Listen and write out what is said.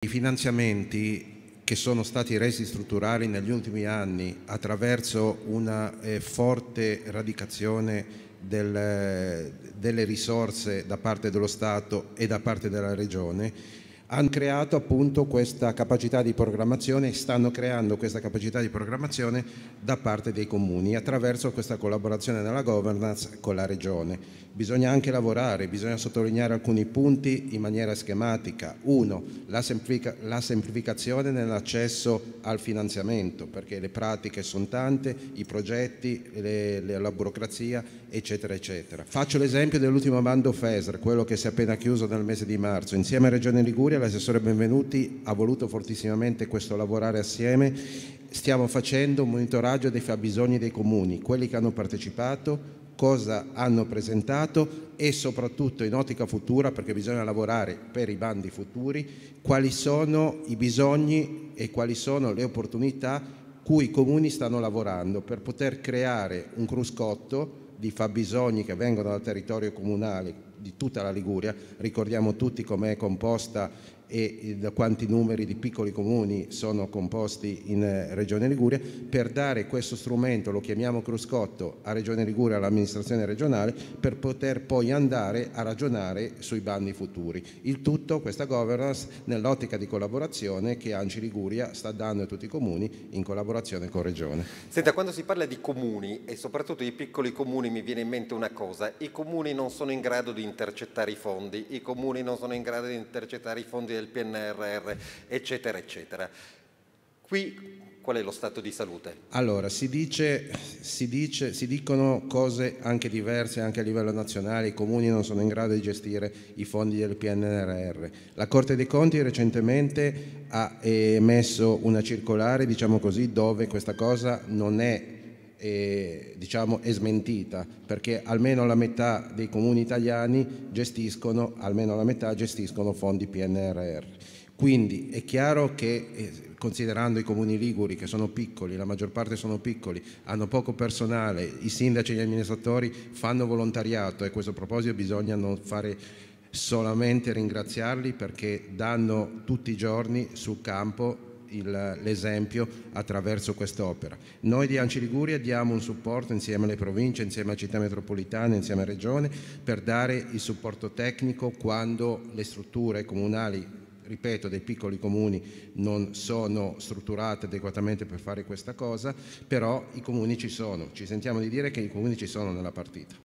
I finanziamenti che sono stati resi strutturali negli ultimi anni attraverso una eh, forte radicazione del, delle risorse da parte dello Stato e da parte della Regione hanno creato appunto questa capacità di programmazione e stanno creando questa capacità di programmazione da parte dei comuni attraverso questa collaborazione nella governance con la regione. Bisogna anche lavorare, bisogna sottolineare alcuni punti in maniera schematica. Uno, la, semplifica la semplificazione nell'accesso al finanziamento, perché le pratiche sono tante, i progetti, le, le, la burocrazia, eccetera, eccetera. Faccio l'esempio dell'ultimo bando FESR, quello che si è appena chiuso nel mese di marzo, insieme a Regione Liguria Italia, l'assessore Benvenuti ha voluto fortissimamente questo lavorare assieme. Stiamo facendo un monitoraggio dei fabbisogni dei comuni, quelli che hanno partecipato, cosa hanno presentato e soprattutto in ottica futura, perché bisogna lavorare per i bandi futuri, quali sono i bisogni e quali sono le opportunità cui i comuni stanno lavorando per poter creare un cruscotto di fabbisogni che vengono dal territorio comunale di tutta la Liguria, ricordiamo tutti com'è composta e da quanti numeri di piccoli comuni sono composti in eh, Regione Liguria, per dare questo strumento, lo chiamiamo cruscotto, a Regione Liguria, all'amministrazione regionale, per poter poi andare a ragionare sui bandi futuri. Il tutto, questa governance, nell'ottica di collaborazione che ANCI Liguria sta dando a tutti i comuni in collaborazione con Regione. Senta, quando si parla di comuni e soprattutto di piccoli comuni mi viene in mente una cosa, i comuni non sono in grado di intercettare i fondi, i comuni non sono in grado di intercettare i fondi del PNRR, eccetera, eccetera. Qui qual è lo stato di salute? Allora, si, dice, si, dice, si dicono cose anche diverse anche a livello nazionale, i comuni non sono in grado di gestire i fondi del PNRR. La Corte dei Conti recentemente ha emesso una circolare, diciamo così, dove questa cosa non è e, diciamo, è smentita, perché almeno la metà dei comuni italiani gestiscono, almeno la metà gestiscono fondi PNRR. Quindi è chiaro che eh, considerando i comuni liguri che sono piccoli, la maggior parte sono piccoli, hanno poco personale, i sindaci e gli amministratori fanno volontariato e a questo proposito bisogna non fare solamente ringraziarli perché danno tutti i giorni sul campo l'esempio attraverso quest'opera. Noi di Anci Liguria diamo un supporto insieme alle province, insieme a città metropolitane, insieme a regione per dare il supporto tecnico quando le strutture comunali ripeto, dei piccoli comuni non sono strutturate adeguatamente per fare questa cosa, però i comuni ci sono, ci sentiamo di dire che i comuni ci sono nella partita.